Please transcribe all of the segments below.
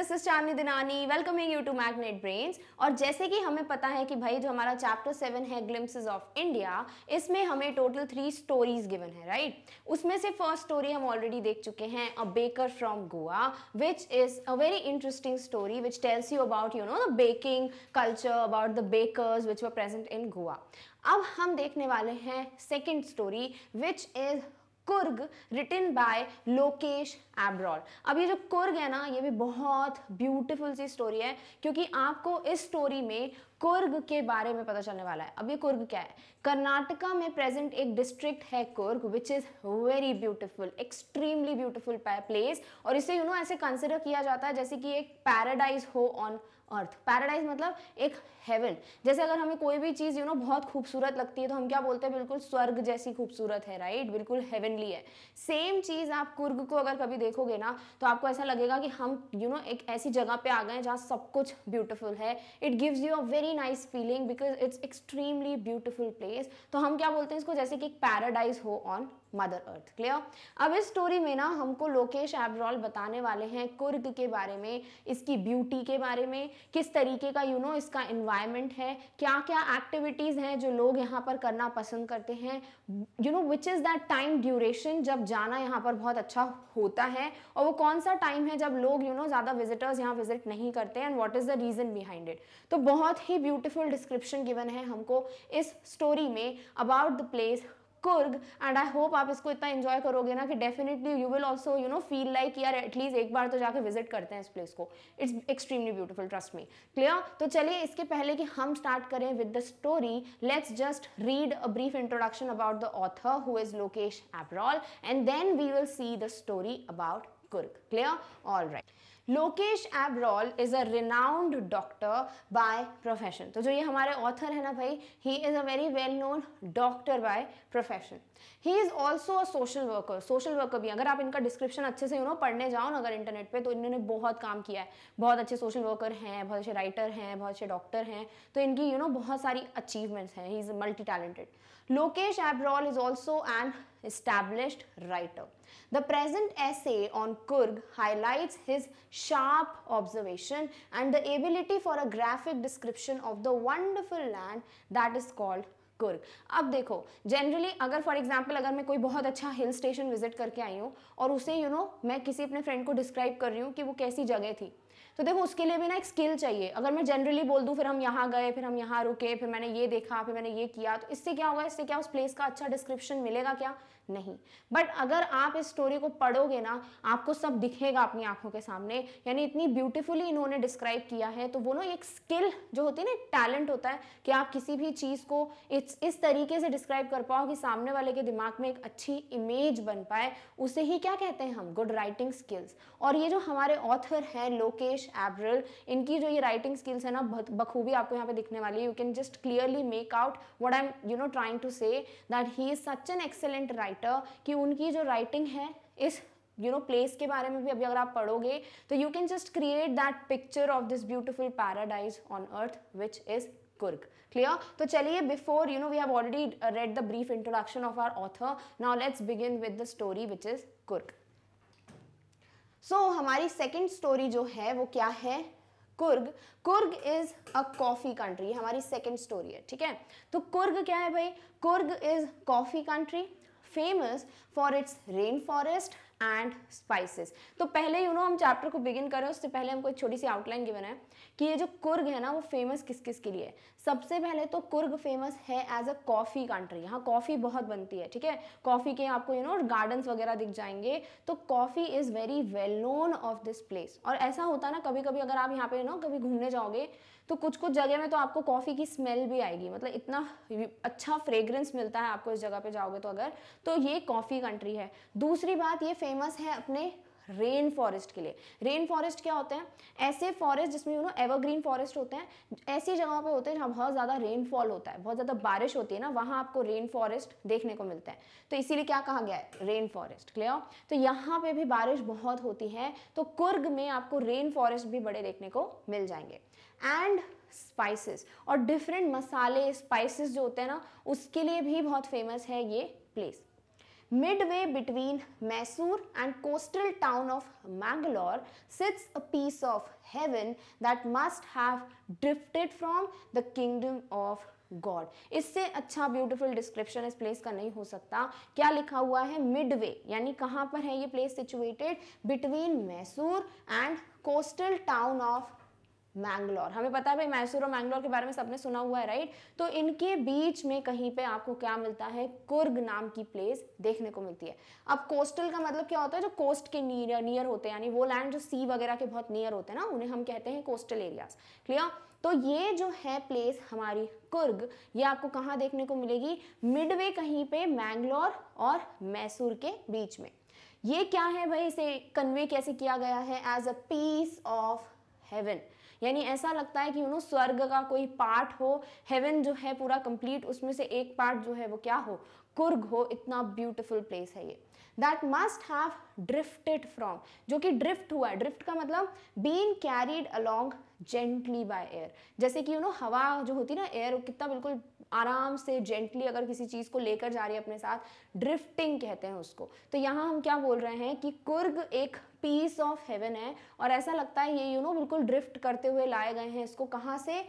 This is Chandni Dinani welcoming you to Magnet Brains और जैसे कि हमें पता है कि भाई जो हमारा चैप्टर सेवन है ग्लिम्सिस ऑफ इंडिया इसमें हमें टोटल थ्री स्टोरीज गिवन है राइट right? उसमें से फर्स्ट स्टोरी हम ऑलरेडी देख चुके हैं a baker from Goa which is a very interesting story which tells you about you know the baking culture about the bakers which were present in Goa अब हम देखने वाले हैं second story which is Coorg written by Lokesh Abrol अब ये जो कुर्ग है ना ये भी बहुत ब्यूटीफुल सी स्टोरी है क्योंकि आपको इस स्टोरी में कुर्ग के बारे में पता चलने वाला है अब ये कुर्ग क्या है कर्नाटका में प्रेजेंट एक डिस्ट्रिक्ट है Coorg which is very beautiful extremely beautiful place और इसे यू you नो know, ऐसे कंसिडर किया जाता है जैसे कि एक पैराडाइज हो ऑन अर्थ पैराडाइज मतलब एक हेवन जैसे अगर हमें कोई भी चीज़ यू नो बहुत खूबसूरत लगती है तो हम क्या बोलते हैं बिल्कुल स्वर्ग जैसी खूबसूरत है राइट बिल्कुल हेवनली है सेम चीज़ आप कुर्ग को अगर कभी देखोगे ना तो आपको ऐसा लगेगा कि हम यू you नो know, एक ऐसी जगह पे आ गए हैं जहाँ सब कुछ ब्यूटिफुल है it gives you a very nice feeling because it's extremely beautiful place तो हम क्या बोलते हैं इसको जैसे कि एक पैराडाइज हो ऑन मदर अर्थ क्लियर अब इस स्टोरी में ना हमको लोकेश एब्रॉल बताने वाले हैं कुर्ग के बारे में इसकी ब्यूटी के बारे में किस तरीके का यू you नो know, इसका इन्वायरमेंट है क्या क्या एक्टिविटीज़ हैं जो लोग यहाँ पर करना पसंद करते हैं you know which is that time duration जब जाना यहाँ पर बहुत अच्छा होता है और वो कौन सा टाइम है जब लोग यू नो ज़्यादा विजिटर्स यहाँ विजिट नहीं करते and what is the reason behind it तो बहुत ही ब्यूटिफुल डिस्क्रिप्शन गिवन है हमको इस स्टोरी में about the place Coorg and I hope आप इसको इतना इन्जॉय करोगे ना कि definitely you will also you know feel like यार एटलीस्ट एक बार तो जाके विजिट करते हैं इस प्लेस को it's extremely beautiful trust me clear तो चलिए इसके पहले कि हम स्टार्ट करें with the story let's just read a brief introduction about the author who is Lokesh Abrol and then we will see the story about Coorg clear all right Lokesh Abrol is a renowned doctor by profession तो जो ये हमारे author है ना भाई he is a very well known doctor by profession he is also a social worker social worker भी अगर आप इनका डिस्क्रिप्शन अच्छे से यू नो पढ़ने जाओ ना अगर इंटरनेट पे तो इन्होंने बहुत काम किया है बहुत अच्छे सोशल वर्कर हैं बहुत अच्छे राइटर हैं बहुत अच्छे डॉक्टर हैं तो इनकी यू you नो know, बहुत सारी अचीवमेंट्स हैं he is multi talented Lokesh Abrol is also and established writer. The present essay on Kurg highlights his sharp observation and the ability for a graphic description of the wonderful land that is called Coorg अब देखो generally अगर for example अगर मैं कोई बहुत अच्छा hill station visit करके आई हूँ और उसे यू you नो know, मैं किसी अपने फ्रेंड को डिस्क्राइब कर रही हूँ कि वो कैसी जगह थी तो देखो उसके लिए भी ना एक स्किल चाहिए अगर मैं जनरली बोल दूँ फिर हम यहाँ गए फिर हम यहाँ रुके फिर मैंने ये देखा फिर मैंने ये किया तो इससे क्या होगा इससे क्या उस प्लेस का अच्छा डिस्क्रिप्शन मिलेगा क्या नहीं बट अगर आप इस स्टोरी को पढ़ोगे ना आपको सब दिखेगा अपनी आंखों के सामने यानी इतनी ब्यूटीफुली इन्होंने डिस्क्राइब किया है तो वो ना एक स्किल जो होती है ना टैलेंट होता है कि आप किसी भी चीज़ को इस इस तरीके से डिस्क्राइब कर पाओ कि सामने वाले के दिमाग में एक अच्छी इमेज बन पाए उसे ही क्या कहते हैं हम गुड राइटिंग स्किल्स और ये जो हमारे ऑथर हैं लोकेश एब्रल इनकी जो ये राइटिंग स्किल्स है ना बखूबी आपको यहाँ पे दिखने वाली है you can just clearly make out what I am you know trying to say that he is such an excellent writer matter कि उनकी जो राइटिंग है इस यू नो प्लेस के बारे में भी अभी अगर आप पढ़ोगे तो you can just create that picture of this beautiful paradise on earth which is Coorg clear तो चलिए before you know we have already read the brief introduction of our author now let's begin with the story which is Coorg so हमारी second story जो है वो क्या है Coorg Coorg is a coffee country हमारी second story है ठीक है तो कुर्ग क्या है भाई Coorg is coffee country famous for its rain forest and spices तो पहले यू नो हम चैप्टर को बिगिन करें उससे पहले हमको एक छोटी सी आउटलाइन गिवन है कि ये जो कुर्ग है ना वो फेमस किस किस के लिए सबसे पहले तो कुर्ग फेमस है एज अ कॉफ़ी कंट्री यहाँ कॉफ़ी बहुत बनती है ठीक है कॉफ़ी के आपको यू नो गार्डन वगैरह दिख जाएंगे तो coffee is very well known of this place और ऐसा होता है ना कभी कभी अगर आप यहाँ पे ना कभी घूमने जाओगे तो कुछ कुछ जगह में तो आपको कॉफ़ी की स्मेल भी आएगी मतलब इतना अच्छा फ्रेग्रेंस मिलता है आपको इस जगह पे जाओगे तो अगर तो ये कॉफ़ी कंट्री है दूसरी बात ये फेमस है अपने रेन फॉरेस्ट के लिए रेन फॉरेस्ट क्या होते हैं ऐसे फॉरेस्ट जिसमें यू नो एवरग्रीन फॉरेस्ट होते हैं ऐसी जगहों पे होते हैं जहाँ बहुत ज़्यादा रेनफॉल होता है बहुत ज़्यादा बारिश होती है ना वहाँ आपको रेन फॉरेस्ट देखने को मिलता है तो इसीलिए क्या कहा गया है रेन फॉरेस्ट क्लियर तो यहाँ पे भी बारिश बहुत होती है तो कुर्ग में आपको रेन फॉरेस्ट भी बड़े देखने को मिल जाएंगे एंड स्पाइसेस और डिफरेंट मसाले स्पाइसेस जो होते हैं ना उसके लिए भी बहुत फेमस है ये place Midway between Mysore and coastal town of Mangalore sits a piece of heaven that must have drifted from the kingdom of God इससे अच्छा ब्यूटीफुल डिस्क्रिप्शन इस प्लेस का नहीं हो सकता क्या लिखा हुआ है मिडवे यानी कहाँ पर है ये place situated between Mysore and coastal town of Mangalore हमें पता है भाई मैसूर और मैंगलोर के बारे में सबने सुना हुआ है राइट तो इनके बीच में कहीं पे आपको क्या मिलता है कुर्ग नाम की प्लेस देखने को मिलती है अब कोस्टल का मतलब क्या होता है जो कोस्ट के नियर नियर होते हैं यानी वो लैंड जो सी वगैरह के बहुत नियर होते हैं ना उन्हें हम कहते हैं कोस्टल एरियाज क्लियर तो ये जो है प्लेस हमारी कुर्ग ये आपको कहाँ देखने को मिलेगी मिडवे कहीं पे मैंगलोर और मैसूर के बीच में ये क्या है भाई इसे कन्वे कैसे किया गया है as a piece of heaven यानी ऐसा लगता है कि यू नो स्वर्ग का कोई पार्ट हो हेवन जो है पूरा कंप्लीट उसमें से एक पार्ट जो है वो क्या हो कुर्ग हो इतना ब्यूटिफुल प्लेस है ये that must have drifted from जो कि ड्रिफ्ट हुआ ड्रिफ्ट का मतलब been carried along gently by air जैसे कि यू नो हवा जो होती है ना एयर कितना बिल्कुल आराम से जेंटली अगर किसी चीज़ को लेकर जा रही है अपने साथ ड्रिफ्टिंग कहते हैं उसको तो यहाँ हम क्या बोल रहे हैं कि कुर्ग एक पीस ऑफ हेवन है और ऐसा लगता है ये यू you नो know, बिल्कुल ड्रिफ्ट करते हुए लाए गए हैं इसको कहाँ से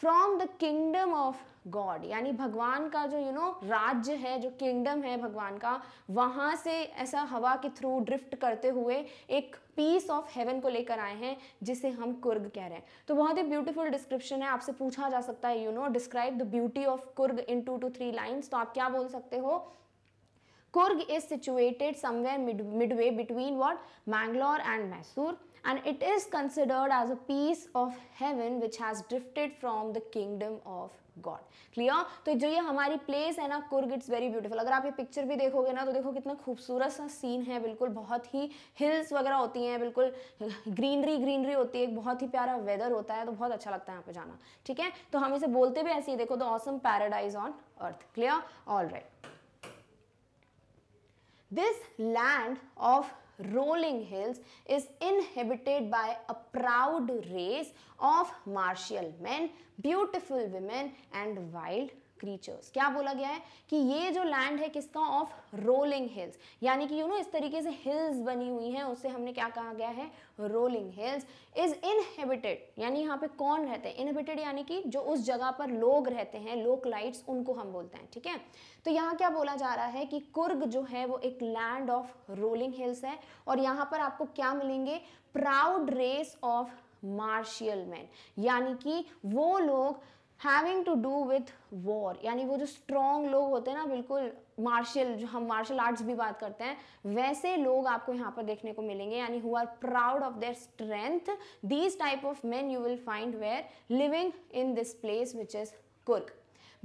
from the kingdom of God यानी भगवान का जो यू you नो know, राज्य है जो किंगडम है भगवान का वहाँ से ऐसा हवा के थ्रू ड्रिफ्ट करते हुए एक पीस ऑफ हेवन को लेकर आए हैं जिसे हम कुर्ग कह रहे हैं तो बहुत ही ब्यूटीफुल डिस्क्रिप्शन है आपसे पूछा जा सकता है you know describe the beauty of Coorg in two to three lines तो आप क्या बोल सकते हो Kurg is situated somewhere mid midway between what Mangalore and Mysore and it is considered as a piece of heaven which has drifted from the kingdom of God clear तो जो ये हमारी प्लेस है ना कुर्ग इट्स वेरी ब्यूटीफुल अगर आप ये picture भी देखोगे ना तो देखो कितना खूबसूरत सा सीन है बिल्कुल बहुत ही हिल्स वगैरह होती हैं बिल्कुल ग्रीनरी ग्रीनरी होती है एक बहुत ही प्यारा वेदर होता है तो बहुत अच्छा लगता है यहाँ पे जाना ठीक है तो हम इसे बोलते भी ऐसे ही देखो the awesome paradise on earth clear all right This land of rolling hills is inhabited by a proud race of martial men, beautiful women and wild creatures क्या बोला गया है कि ये जो लैंड है किसका ऑफ रोलिंग हिल्स यानी कि यू नो इस तरीके से हिल्स बनी हुई हैं उससे हमने क्या कहा गया है रोलिंग हिल्स इज इनहेबिटेड यानी यहाँ पे कौन रहते हैं इनहेबिटेड यानी कि जो उस जगह पर लोग रहते हैं लोक लाइट्स उनको हम बोलते हैं ठीक है तो यहाँ क्या बोला जा रहा है कि कुर्ग जो है वो एक लैंड ऑफ रोलिंग हिल्स है और यहाँ पर आपको क्या मिलेंगे proud race of martial men यानी कि वो लोग having to do with war यानी वो जो स्ट्रॉन्ग लोग होते हैं ना बिल्कुल मार्शल जो हम मार्शल आर्ट्स भी बात करते हैं वैसे लोग आपको यहाँ पर देखने को मिलेंगे यानी who are proud of their strength these type of men you will find where living in this place which is Coorg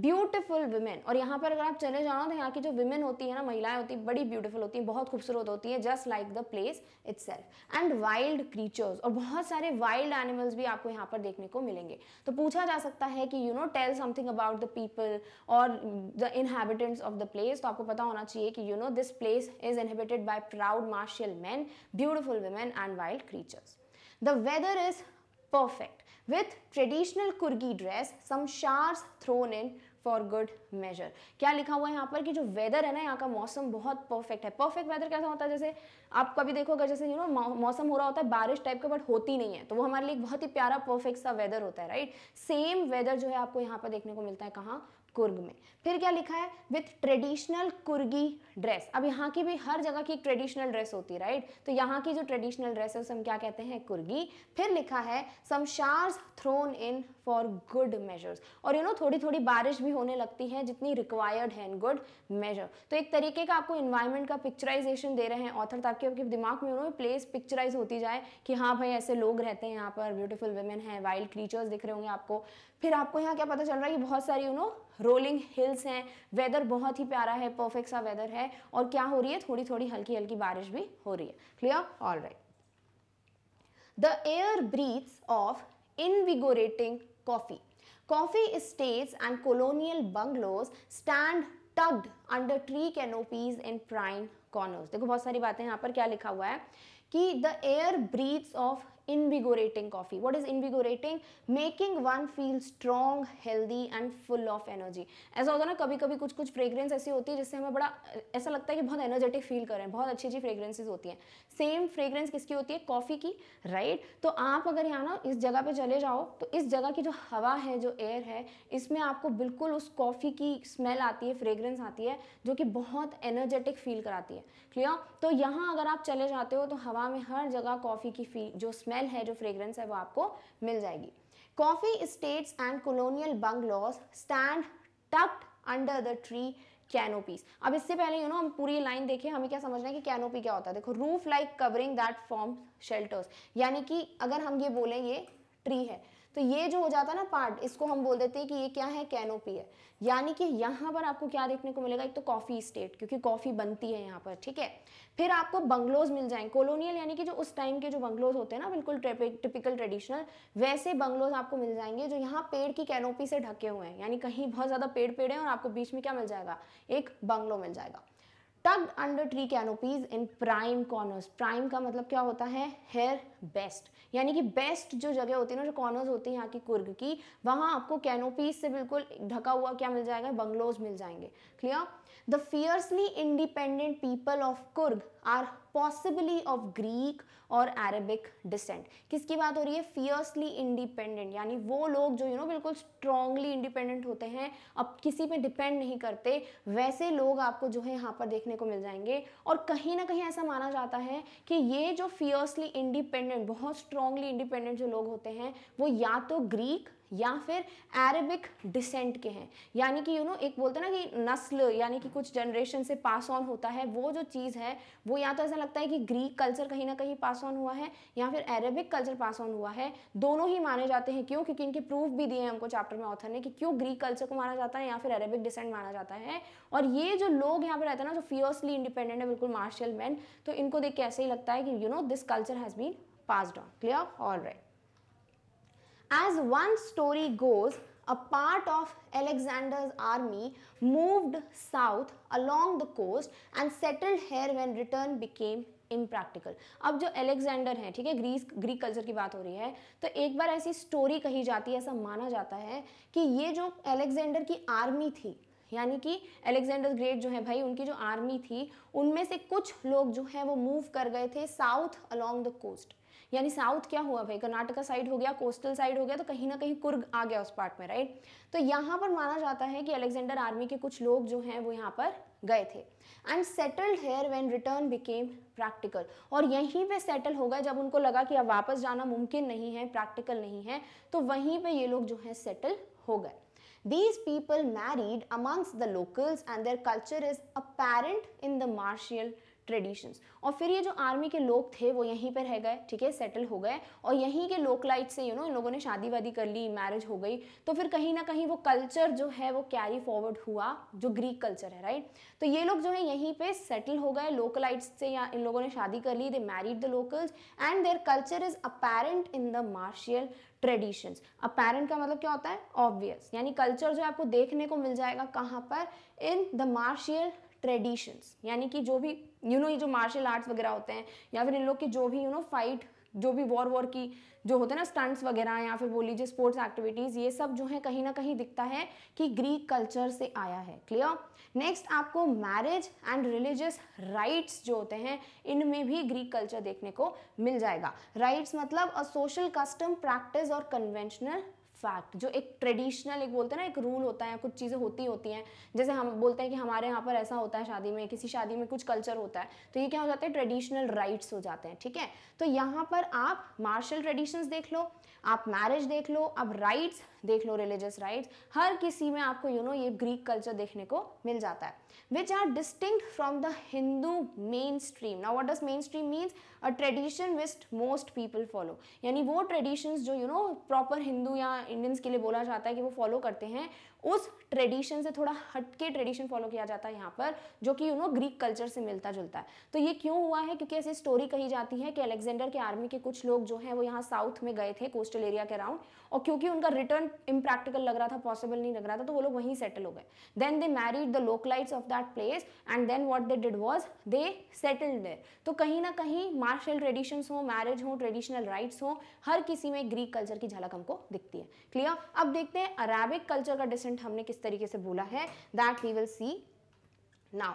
beautiful women और यहाँ पर अगर आप चले जाओ तो यहाँ की जो वुमेन होती है ना महिलाएं होती हैं बड़ी ब्यूटीफुल होती हैं बहुत खूबसूरत होती हैं just like the place it's and wild creatures और बहुत सारे वाइल्ड एनिमल्स भी आपको यहाँ पर देखने को मिलेंगे तो पूछा जा सकता है कि you know tell something about the people और the inhabitants of the place तो आपको पता होना चाहिए कि you know this place is inhabited by proud martial men beautiful women and wild creatures the weather is perfect with traditional kurgi dress some showers thrown in for good measure क्या लिखा हुआ है यहाँ पर कि जो वेदर है ना यहाँ का मौसम बहुत परफेक्ट है परफेक्ट वेदर कैसा होता है जैसे आप कभी देखो अगर जैसे यू नो मौसम हो रहा होता है बारिश टाइप का बट होती नहीं है तो वो हमारे लिए बहुत ही प्यारा परफेक्ट सा वेदर होता है राइट सेम वेदर जो है आपको यहाँ पर देखने को मिलता है कहाँ कुर्ग में फिर क्या लिखा है विथ ट्रेडिशनल कुर्गी ड्रेस अब यहाँ की भी हर जगह की एक ट्रेडिशनल ड्रेस होती है राइट तो यहाँ की जो ट्रेडिशनल ड्रेस है उसे हम क्या कहते हैं कुर्गी फिर लिखा है some showers thrown in for good measures और यू नो थोड़ी थोड़ी बारिश भी होने लगती है जितनी रिक्वायर्ड है इन गुड मेजर तो एक तरीके का आपको इन्वायरमेंट का पिक्चराइजेशन दे रहे हैं ऑथर ताकि आपके दिमाग में उन्होंने प्लेस पिक्चराइज होती जाए कि हाँ भाई ऐसे लोग रहते हैं यहाँ पर ब्यूटीफुल वेमेन है वाइल्ड क्रीचर्स दिख रहे होंगे आपको फिर आपको यहाँ क्या पता चल रहा है कि बहुत सारी यू नो रोलिंग हिल्स हैं वेदर बहुत ही प्यारा है परफेक्ट सा वेदर है और क्या हो रही है थोड़ी थोड़ी हल्की हल्की बारिश भी हो रही है clear all right the air breath of invigorating coffee coffee estates and colonial bungalows stand tucked under tree canopies in prime corners. देखो बहुत सारी बातें यहाँ पर क्या लिखा हुआ है कि the air breath of invigorating coffee what is invigorating making one feel strong healthy and full of energy ऐसा होता है ना कभी कभी कुछ कुछ फ्रेग्रेंस ऐसी होती है जिससे हमें बड़ा ऐसा लगता है कि बहुत एनर्जेटिक फील करें बहुत अच्छी अच्छी fragrances होती हैं सेम फ्रेग्रेंस किसकी होती है कॉफ़ी की राइट तो आप अगर यहाँ ना इस जगह पे चले जाओ तो इस जगह की जो हवा है जो एयर है इसमें आपको बिल्कुल उस कॉफ़ी की स्मेल आती है फ्रेग्रेंस आती है जो कि बहुत एनर्जेटिक फील कराती है क्लियर तो यहाँ अगर आप चले जाते हो तो हवा में हर जगह कॉफ़ी की फील जो स्मेल है जो फ्रेग्रेंस है वो आपको मिल जाएगी coffee estates and colonial bungalows stand tucked under the tree canopies अब इससे पहले यू नो हम पूरी लाइन देखें हमें क्या समझना है कि कैनोपी क्या होता है देखो roof like covering that form shelters यानी कि अगर हम ये बोलें ये ट्री है तो ये जो हो जाता है ना पार्ट इसको हम बोल देते हैं कि ये क्या है कैनोपी है यानी कि यहाँ पर आपको क्या देखने को मिलेगा एक तो कॉफ़ी स्टेट क्योंकि कॉफ़ी बनती है यहाँ पर ठीक है फिर आपको बंगलोज मिल जाएंगे कॉलोनियल यानी कि जो उस टाइम के जो बंगलोज होते हैं ना बिल्कुल टिपिकल ट्रेडिशनल वैसे बंगलोज आपको मिल जाएंगे जो यहाँ पेड़ की कैनोपी से ढके हुए हैं यानी कहीं बहुत ज़्यादा पेड़ पेड़ है और आपको बीच में क्या मिल जाएगा एक बंगलो मिल जाएगा tucked under tree canopies in prime corners prime का मतलब क्या होता है हेयर बेस्ट यानी कि बेस्ट जो जगह होती है ना जो कॉर्नर्स होती हैं यहाँ की कुर्ग की वहाँ आपको कैनोपीज से बिल्कुल ढका हुआ क्या मिल जाएगा बंगलोज मिल जाएंगे clear The fiercely independent people of Kurg are possibly of Greek और Arabic descent. किसकी बात हो रही है fiercely independent यानी वो लोग जो यू you नो know, बिल्कुल strongly independent होते हैं अब किसी पे depend नहीं करते वैसे लोग आपको जो है यहाँ पर देखने को मिल जाएंगे और कहीं ना कहीं ऐसा माना जाता है कि ये जो fiercely independent बहुत strongly independent जो लोग होते हैं वो या तो Greek या फिर अरेबिक डिसेंट के हैं यानी कि यू नो एक बोलते ना कि नस्ल यानी कि कुछ जनरेशन से पास ऑन होता है वो जो चीज़ है वो या तो ऐसा लगता है कि ग्रीक कल्चर कहीं ना कहीं पास ऑन हुआ है या फिर अरेबिक कल्चर पास ऑन हुआ है दोनों ही माने जाते हैं क्यों क्योंकि इनके प्रूफ भी दिए हैं हमको चैप्टर में ऑथर ने कि क्यों ग्रीक कल्चर को माना जाता है या फिर अरेबिक डिसेंट माना जाता है और ये जो लोग यहाँ पर रहते हैं ना जो फियर्सली इंडिपेंडेंट है बिल्कुल मार्शल मैन तो इनको देख के ऐसे ही लगता है कि you know this culture has been passed on clear all right As one story goes, a part of Alexander's army moved south along the coast and settled here when return became impractical अब जो Alexander हैं ठीक है Greece Greek culture की बात हो रही है तो एक बार ऐसी स्टोरी कही जाती है ऐसा माना जाता है कि ये जो एलेक्जेंडर की आर्मी थी यानी कि एलेक्जेंडर ग्रेट जो है भाई उनकी जो आर्मी थी उनमें से कुछ लोग जो है वो मूव कर गए थे साउथ अलोंग द कोस्ट यानी साउथ क्या हुआ भाई कर्नाटका साइड हो गया कोस्टल साइड हो गया तो कहीं ना कहीं कुर्ग आ गया उस पार्ट में राइट तो यहाँ पर माना जाता है कि अलेक्जेंडर आर्मी के कुछ लोग जो हैं वो यहाँ पर गए थे and settled here when return became practical और यहीं पे सेटल हो गए जब उनको लगा कि अब वापस जाना मुमकिन नहीं है प्रैक्टिकल नहीं है तो वहीं पे ये लोग जो है सेटल हो गए These people married amongst the locals and their culture is apparent in the martial traditions और फिर ये जो आर्मी के लोग थे वो यहीं पर रह गए ठीक है सेटल हो गए और यहीं के लोक लाइट से यू नो इन लोगों ने शादी वादी कर ली मैरिज हो गई तो फिर कहीं ना कहीं वो कल्चर जो है वो कैरी फॉरवर्ड हुआ जो ग्रीक कल्चर है राइट तो ये लोग जो है यहीं पे सेटल हो गए लोक लाइट्स से या इन लोगों ने शादी कर ली they married the locals and their culture is apparent in the martial traditions apparent का मतलब क्या होता है ऑब्वियस यानी कल्चर जो है आपको देखने को मिल जाएगा कहाँ पर इन द मार्शियल ट्रेडिशंस यानी कि जो भी यू नो ये जो मार्शल आर्ट्स वगैरह होते हैं या फिर इन लोग की जो भी यू नो फाइट जो भी वॉर वॉर की जो होते हैं ना स्टंट्स वगैरह या फिर बोल लीजिए स्पोर्ट्स एक्टिविटीज़ ये सब जो है कहीं ना कहीं दिखता है कि ग्रीक कल्चर से आया है क्लियर नेक्स्ट आपको मैरिज एंड रिलीजियस राइट्स जो होते हैं इनमें भी ग्रीक कल्चर देखने को मिल जाएगा राइट्स मतलब अ सोशल कस्टम प्रैक्टिस और कन्वेंशनल फैक्ट जो एक ट्रेडिशनल एक बोलते हैं ना एक रूल होता है कुछ चीज़ें होती होती हैं जैसे हम बोलते हैं कि हमारे यहाँ पर ऐसा होता है शादी में किसी शादी में कुछ कल्चर होता है तो ये क्या हो जाता है ट्रेडिशनल राइट्स हो जाते हैं ठीक है तो यहाँ पर आप मार्शल ट्रेडिशंस देख लो आप मैरिज देख लो आप राइट्स देख लो रिलीजियस राइट हर किसी में आपको यू you नो know, ये ग्रीक कल्चर देखने को मिल जाता है which are distinct from the Hindu mainstream ना what does mainstream means a tradition which most people follow यानी वो ट्रेडिशंस जो यू नो प्रॉपर हिंदू या इंडियंस के लिए बोला जाता है कि वो फॉलो करते हैं उस ट्रेडिशन से थोड़ा हटके ट्रेडिशन फॉलो किया जाता है यहाँ पर जो कि यू नो ग्रीक कल्चर से मिलता जुलता है तो ये क्यों हुआ है क्योंकि ऐसी स्टोरी कही जाती है कि अलेक्जेंडर के आर्मी के कुछ लोग जो हैं वो यहाँ साउथ में गए थे कोस्टल एरिया के अराउंड और क्योंकि उनका रिटर्न इम्प्रैक्टिकल लग रहा था पॉसिबल नहीं लग रहा था तो वो लोग वहीं सेटल हो गए then they married the localites of that place and then what they did was they settled there तो कहीं ना कहीं मार्शल ट्रेडिशन हो मैरिज हो ट्रेडिशनल राइट्स हो हर किसी में ग्रीक कल्चर की झलक हमको दिखती है क्लियर अब देखते हैं अरेबिक कल्चर का डिस कॉन्स्टेंट हमने किस तरीके से बोला है that we will see now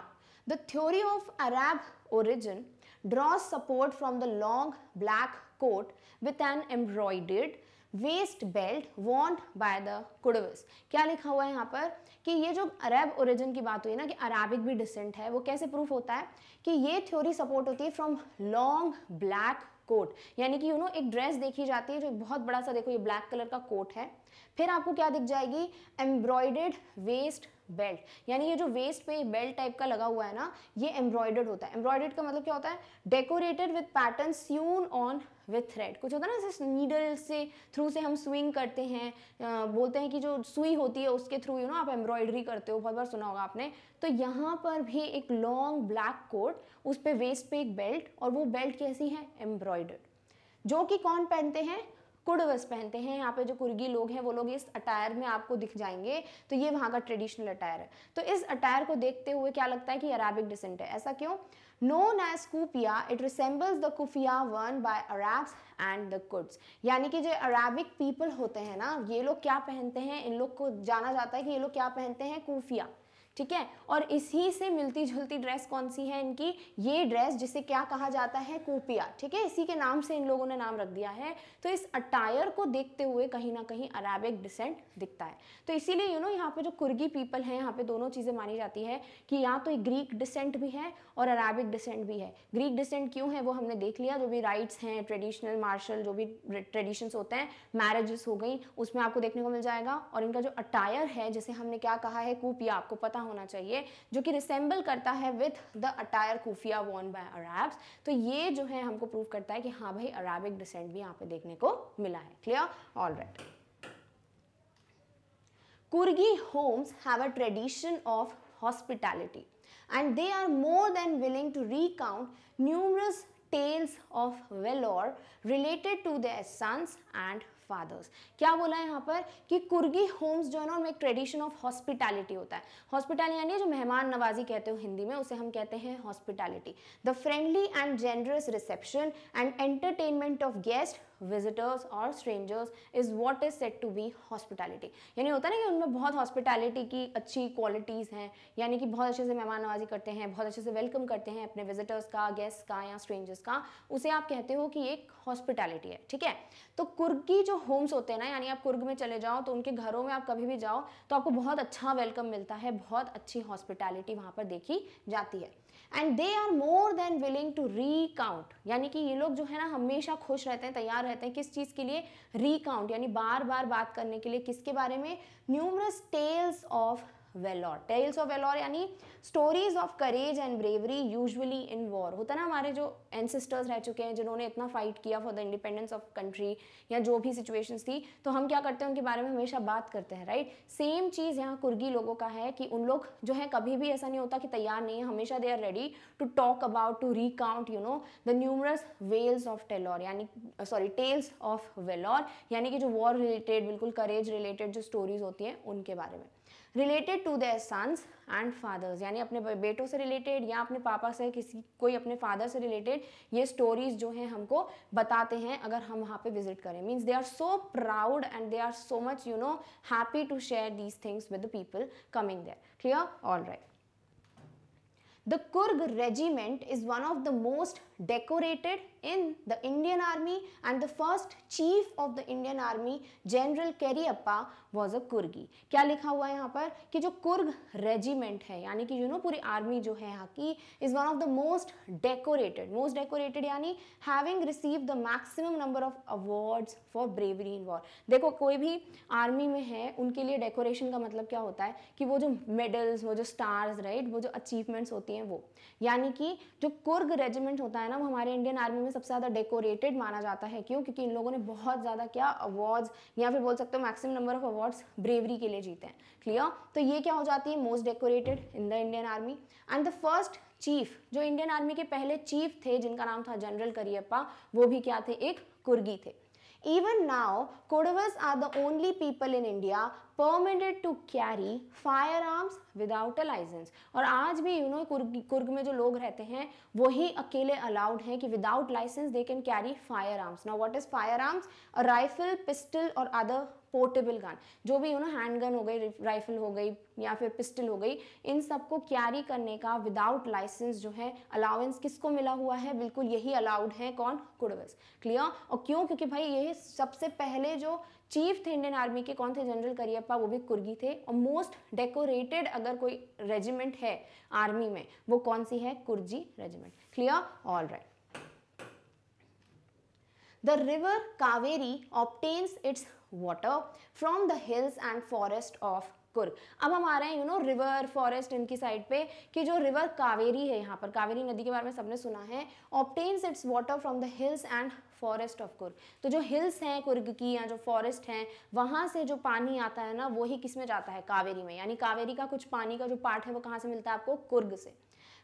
the theory of Arab origin draw support from the long black coat with an embroidered waist belt वॉन्ट बाय द कुडविस क्या लिखा हुआ है यहाँ पर कि ये जो अरब ओरिजिन की बात हुई ना कि अरबिक भी डिसेंट है वो कैसे प्रूफ होता है कि ये थ्योरी सपोर्ट होती है फ्रॉम लॉन्ग ब्लैक कोट यानी कि यू नो एक ड्रेस देखी जाती है जो बहुत बड़ा सा देखो ये ब्लैक कलर का कोट है फिर आपको क्या दिख जाएगी एम्ब्रॉयडेड वेस्ट बेल्ट यानी ये जो वेस्ट पे बेल्ट टाइप का लगा हुआ है ना ये एम्ब्रॉयडर्ड होता है एम्ब्रॉयडर्ड का मतलब क्या होता है decorated with pattern sewn on with thread कुछ होता है ना जैसे नीडल से थ्रू से हम स्विंग करते हैं आ, बोलते हैं कि जो सुई होती है उसके थ्रू यू नो आप एम्ब्रॉयडरी करते हो बहुत बार सुना होगा आपने तो यहाँ पर भी एक लॉन्ग ब्लैक कोट उस पर वेस्ट पे एक बेल्ट और वो बेल्ट कैसी है एम्ब्रॉयडर्ड जो कि कौन पहनते हैं कुड़वस पहनते हैं यहाँ पे जो कुर्गी लोग हैं वो लोग इस अटायर में आपको दिख जाएंगे तो ये वहाँ का ट्रेडिशनल अटायर है तो इस अटायर को देखते हुए क्या लगता है कि अराबिक डिसेंट है ऐसा क्यों known as kufia it resembles the kufia worn by arabs and the Kurds यानी कि जो अराबिक पीपल होते हैं ना ये लोग क्या पहनते हैं इन लोग को जाना जाता है कि ये लोग क्या पहनते हैं कूफिया ठीक है और इसी से मिलती जुलती ड्रेस कौन सी है इनकी ये ड्रेस जिसे क्या कहा जाता है कोपिया ठीक है इसी के नाम से इन लोगों ने नाम रख दिया है तो इस अटायर को देखते हुए कहीं ना कहीं अरेबिक डिसेंट दिखता है तो इसीलिए यू नो यहाँ पे जो कुर्गी पीपल हैं यहाँ पे दोनों चीज़ें मानी जाती है कि यहाँ तो ग्रीक डिसेंट भी है और अरेबिक डिसेंट भी है ग्रीक डिसेंट क्यों है वो हमने देख लिया जो भी राइट्स हैं ट्रेडिशनल मार्शल जो भी ट्रेडिशंस होते हैं मैरिजेस हो गई उसमें आपको देखने को मिल जाएगा और इनका जो अटायर है जिसे हमने क्या कहा है कूपिया आपको पता होना चाहिए जो कि रिसेंबल करता है with the attire kufia worn by Arabs तो ये जो है हमको प्रूव करता है कि हाँ भाई अराबिक डिसेंट भी यहाँ पे देखने को मिला है clear all right Coorgi homes have a tradition of hospitality and they are more than willing to recount numerous tales of valour related to their sons and fathers क्या बोला है यहाँ पर कि कुर्गी होम्स जो है ना उनमें एक ट्रेडिशन ऑफ हॉस्पिटैलिटी होता है हॉस्पिटैलिटी यानी जो मेहमान नवाजी कहते हो हिंदी में उसे हम कहते हैं hospitality the friendly and generous reception and entertainment of guest visitors और strangers is what is said to be hospitality यानी होता है ना कि उनमें बहुत हॉस्पिटैलिटी की अच्छी क्वालिटीज़ हैं यानी कि बहुत अच्छे से मेहमान नवाजी करते हैं बहुत अच्छे से वेलकम करते हैं अपने विजिटर्स का गेस्ट का या स्ट्रेंजर्स का उसे आप कहते हो कि एक हॉस्पिटैलिटी है ठीक है तो कुर्ग की जो होम्स होते हैं ना यानी आप कुर्ग में चले जाओ तो उनके घरों में आप कभी भी जाओ तो आपको बहुत अच्छा वेलकम मिलता है बहुत अच्छी हॉस्पिटैलिटी वहाँ पर देखी जाती है and they are more than willing to recount यानी कि ये लोग जो है ना हमेशा खुश रहते हैं तैयार रहता है किस चीज़ के लिए रिकाउंट यानी बार बार बात करने के लिए किसके बारे में numerous tales of valour tales of valour यानी stories of courage and bravery usually in war होता ना हमारे जो एनसिस्टर्स रह चुके हैं जिन्होंने इतना फाइट किया for the independence of country या जो भी सिचुएशन थी तो हम क्या करते हैं उनके बारे में हमेशा बात करते हैं राइट सेम चीज़ यहाँ कुर्गी लोगों का है कि उन लोग जो है कभी भी ऐसा नहीं होता कि तैयार नहीं है हमेशा they are ready to talk about to recount you know the numerous vales of talour यानी सॉरी टेल्स ऑफ वेलॉर यानी कि जो वॉर रिलेटेड बिल्कुल करेज रिलेटेड जो स्टोरीज होती हैं उनके बारे में related to their sons and fathers यानी अपने बेटों से रिलेटेड या अपने पापा से किसी कोई अपने फादर से रिलेटेड ये स्टोरीज जो हैं हमको बताते हैं अगर हम वहाँ पे विजिट करें means they are so proud and they are so much you know happy to share these things with the people coming there clear all right the Coorg regiment is one of the most decorated in the Indian army and the first chief of the Indian army General Keriappa was a Kurgi. क्या लिखा हुआ है यहाँ पर कि जो Coorg regiment है यानी कि यू you नो know, पूरी आर्मी जो है यहाँ की is one of the most decorated most decorated यानी having receive the maximum number of awards for bravery in war देखो कोई भी आर्मी में है उनके लिए डेकोरेशन का मतलब क्या होता है कि वो जो मेडल्स वो जो स्टार्स राइट right, वो जो अचीवमेंट्स होती हैं वो यानी कि जो कुर्ग रेजिमेंट होता है है ना वो हमारे इंडियन आर्मी में सबसे ज़्यादा डेकोरेटेड माना जाता है क्यों क्योंकि इन लोगों ने बहुत ज़्यादा क्या अवार्ड्स या फिर बोल सकते हो maximum number of awards bravery के लिए जीते हैं क्लियर तो ये क्या हो जाती है most decorated in the Indian army and the first chief जो इंडियन आर्मी के पहले चीफ थे जिनका नाम था जनरल करियप्पा वो भी क्या थे एक कुर्गी थे Even now, Kodavas are the only people in India permitted to carry firearms without a license. और आज भी यू नो कुर्ग कुर्ग में जो लोग रहते हैं वही अकेले अलाउड हैं कि without licence they can carry firearms now what is firearms rifle pistol और अदर पोर्टेबल गन जो भी यू नो हैंड गन हो गई राइफल हो गई या फिर पिस्टल हो गई इन सबको कैरी करने का विदाउट लाइसेंस जो है अलाउेंस किसको मिला हुआ है बिल्कुल यही अलाउड है कौन कुड़वस क्लियर और क्यों क्योंकि भाई ये सबसे पहले जो चीफ थे इंडियन आर्मी के कौन थे जनरल करियप्पा वो भी कुर्गी थे और मोस्ट डेकोरेटेड अगर कोई रेजिमेंट है आर्मी में वो कौन सी है Coorgi regiment clear all right the river Kaveri obtains its water from the hills and forest of Coorg अब हम आ रहे हैं यू नो रिवर फॉरेस्ट इनकी साइड पे कि जो रिवर कावेरी है यहाँ पर कावेरी नदी के बारे में सबने सुना है obtains its water from the hills and forest of Coorg तो जो हिल्स हैं कुर्ग की या जो फॉरेस्ट हैं वहाँ से जो पानी आता है ना ही किस में जाता है कावेरी में यानी कावेरी का कुछ पानी का जो पार्ट है वो कहाँ से मिलता है आपको कुर्ग से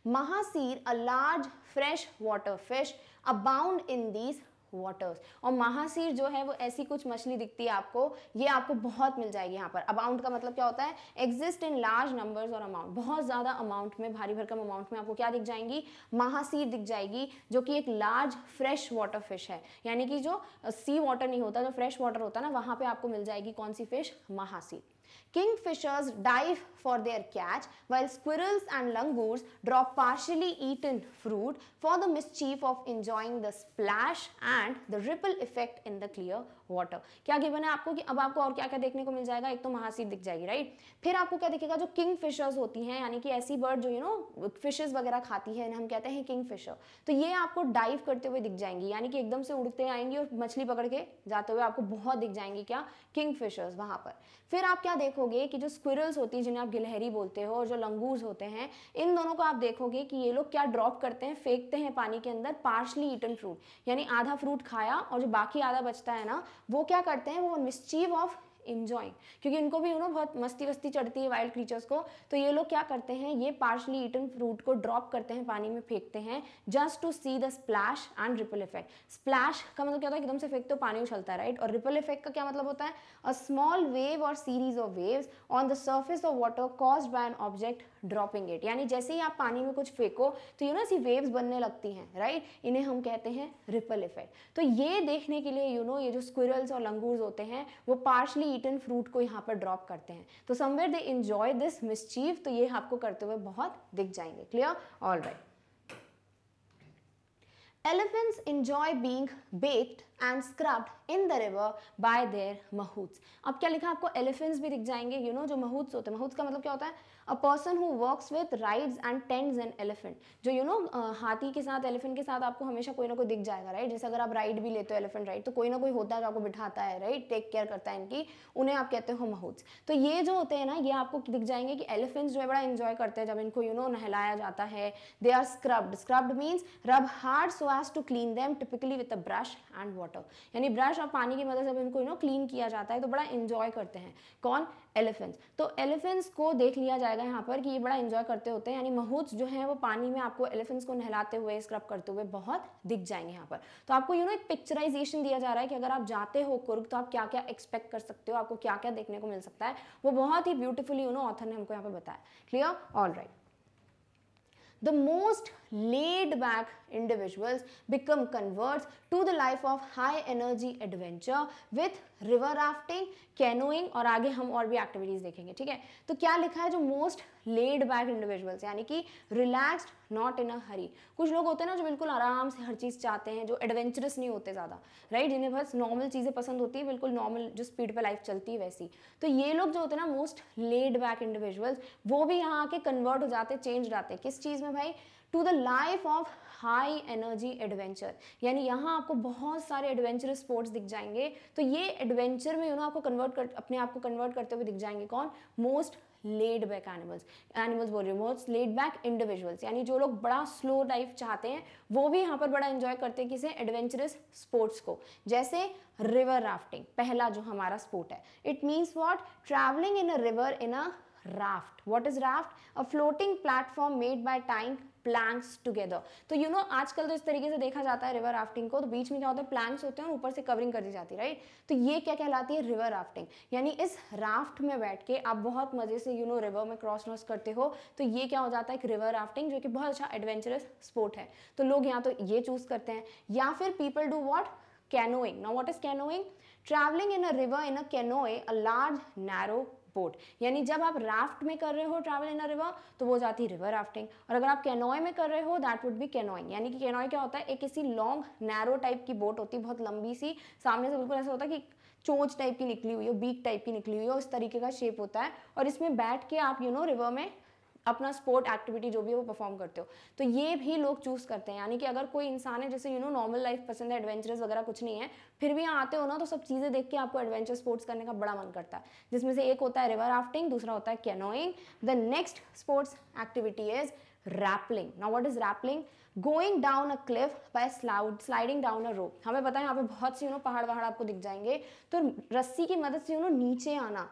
mahseer a large fresh water fish abound in these waters और महासीर जो है वो ऐसी कुछ मछली दिखती है आपको ये आपको बहुत मिल जाएगी यहाँ पर अमाउंट का मतलब क्या होता है एग्जिस्ट इन लार्ज नंबर्स और अमाउंट बहुत ज़्यादा अमाउंट में भारी भरकम अमाउंट में आपको क्या दिख जाएंगी महासीर दिख जाएगी जो कि एक लार्ज फ्रेश वाटर फिश है यानी कि जो सी वाटर नहीं होता जो फ्रेश वाटर होता है ना वहां पर आपको मिल जाएगी कौन सी fish mahseer Kingfishers dive for their catch while squirrels and langurs drop partially eaten fruit for the mischief of enjoying the splash and the ripple effect in the clear water क्या गिवन है आपको कि अब आपको और क्या क्या देखने को मिल जाएगा एक तो महासीप दिख जाएगी राइट फिर आपको क्या दिखेगा जो किंग फिशर्स होती हैं यानी कि ऐसी बर्ड जो यू नो फिशेज वगैरह खाती है हम कहते हैं किंग फिशर तो ये आपको डाइव करते हुए दिख जाएंगी यानी कि एकदम से उड़ते आएंगी और मछली पकड़ के जाते हुए आपको बहुत दिख जाएंगी क्या किंग फिशर्स वहाँ पर फिर आप क्या देखोगे कि जो स्क्विरल्स होती है जिन्हें आप गिलहरी बोलते हो और जो लंगूज होते हैं इन दोनों को आप देखोगे कि ये लोग क्या ड्रॉप करते हैं फेंकते हैं पानी के अंदर पार्शली ईटन फ्रूट यानी आधा फ्रूट खाया और जो बाकी आधा बचता है ना वो क्या करते हैं वो मिस्चीव ऑफ इंजॉइंग क्योंकि इनको भी यू नो बहुत मस्ती वस्ती चढ़ती है वाइल्ड क्रीचर्स को तो ये लोग क्या करते हैं ये पार्शली ईटन फ्रूट को ड्रॉप करते हैं पानी में फेंकते हैं just to see the splash and ripple effect splash का मतलब क्या होता है एकदम से फेंकते हो पानी उछलता है राइट और रिपल इफेक्ट का क्या मतलब होता है अ स्मॉल वेव और series of waves on the surface of water caused by an object dropping it यानी जैसे ही आप पानी में कुछ फेंको तो यू नो ऐसी वेव्स बनने लगती हैं राइट right? इन्हें हम कहते हैं रिपल इफेक्ट तो ये देखने के लिए यू you नो know, ये जो स्क्विरल्स और लंगूर्स होते हैं वो पार्शली ईटन फ्रूट को यहाँ पर ड्रॉप करते हैं तो somewhere they enjoy this mischief तो ये आपको करते हुए बहुत दिख जाएंगे clear all right Elephants enjoy being baked and scrubbed in the river by their mahouts. अब क्या लिखा आपको elephants भी दिख जाएंगे you know, जो mahouts होते हैं mahouts का मतलब क्या होता है a person who works with rides and tends and elephant जो यू you नो know, हाथी के साथ एलिफेंट के साथ आपको हमेशा कोई ना कोई दिख जाएगा राइट जैसे अगर आप राइड भी लेते हो एलिफेंट राइड तो कोई ना कोई होता है जो आपको बिठाता है राइट टेक केयर करता है इनकी उन्हें आप कहते हो महूट्स तो ये जो होते हैं ना ये आपको दिख जाएंगे कि एलिफेंट्स जो है बड़ा इंजॉय करते हैं जब इनको यू नो नहलाया जाता है they are scrubbed scrubbed means rub hard so as to clean them typically with a brush and water यानी ब्रश और पानी की मदद से इनको यू नो क्लीन किया जाता है तो बड़ा इंजॉय करते हैं कौन एलिफेंट्स तो एलिफेंट्स को देख लिया जाएगा जाएगा यहाँ पर कि ये बड़ा इन्जॉय करते होते हैं यानी महूत जो है वो पानी में आपको एलिफेंट्स को नहलाते हुए स्क्रब करते हुए बहुत दिख जाएंगे यहाँ पर तो आपको यू नो एक पिक्चराइजेशन दिया जा रहा है कि अगर आप जाते हो कुर्ग तो आप क्या क्या एक्सपेक्ट कर सकते हो आपको क्या क्या देखने को मिल सकता है वो बहुत ही ब्यूटीफुली यू नो ऑथर ने हमको यहाँ पर बताया clear all right the most laid back individuals become converts to the life of high energy adventure with river rafting, canoeing और आगे हम और भी activities देखेंगे ठीक है तो क्या लिखा है जो most laid back individuals यानी कि relaxed नॉट इन अ हरी कुछ लोग होते हैं ना जो बिल्कुल आराम से हर चीज़ चाहते हैं जो एडवेंचरस नहीं होते ज़्यादा राइट जिन्हें बस नॉर्मल चीज़ें पसंद होती है बिल्कुल नॉर्मल जो स्पीड पर लाइफ चलती है वैसी तो ये लोग जो होते हैं ना मोस्ट लेड बैक इंडिविजुअल्स वो भी यहाँ आके कन्वर्ट हो जाते चेंज जाते किस चीज़ में भाई to the life of high energy adventure यानी यहाँ आपको बहुत सारे एडवेंचर स्पोर्ट्स दिख जाएंगे तो ये एडवेंचर में यू नो आपको कन्वर्ट कर अपने आप को कन्वर्ट करते हुए दिख जाएंगे कौन most laid back animals animals बोल रहे हूँ मोस्ट लेड बैक इंडिविजुअल्स यानी जो लोग बड़ा स्लो लाइफ चाहते हैं वो भी यहाँ पर बड़ा इंजॉय करते हैं किसे एडवेंचरस स्पोर्ट्स को जैसे रिवर राफ्टिंग पहला जो हमारा स्पोर्ट है it means what travelling in a river in a raft what is raft a floating platform made by tying planks together तो यू नो आजकल तो इस तरीके से देखा जाता है रिवर राफ्टिंग को तो बीच में क्या होता है प्लैंक्स होते हैं ऊपर से कवरिंग कर दी जाती है राइट तो ये क्या कहलाती है रिवर राफ्टिंग यानी इस राफ्ट में बैठ के आप बहुत मजे से यू नो रिवर में क्रॉस क्रॉस करते हो तो ये क्या हो जाता है एक रिवर राफ्टिंग जो कि बहुत अच्छा एडवेंचरस स्पोर्ट है तो लोग यहाँ तो ये चूज़ करते हैं या फिर people do what canoeing Now what is canoeing Traveling in a river in a canoe, a large narrow boat यानी जब आप राफ्ट में कर रहे हो ट्रैवल इन अ रिवर तो वो जाती है रिवर राफ्टिंग और अगर आप कैनोए में कर रहे हो दैट वुड बी कैनॉइंग यानी कि कैनोए क्या होता है एक किसी लॉन्ग नैरो टाइप की बोट होती है बहुत लंबी सी सामने से बिल्कुल ऐसा होता है कि चोंच टाइप की निकली हुई हो बीक टाइप की निकली हुई हो इस तरीके का शेप होता है और इसमें बैठ के आप यू नो रिवर में अपना स्पोर्ट एक्टिविटी जो भी है वो परफॉर्म करते हो तो ये भी लोग चूज़ करते हैं यानी कि अगर कोई इंसान है जैसे यू नो नॉर्मल लाइफ पसंद है एडवेंचरस वगैरह कुछ नहीं है फिर भी यहाँ आते हो ना तो सब चीज़ें देख के आपको एडवेंचर स्पोर्ट्स करने का बड़ा मन करता है जिसमें से एक होता है रिवर राफ्टिंग दूसरा होता है canoeing the next sports activity is rappelling now what is rappelling going down a cliff by sliding down a rope हमें पता है यहाँ पे बहुत सी यू नो पहाड़ वहाड़ आपको दिख जाएंगे तो रस्सी की मदद से यू नो नीचे आना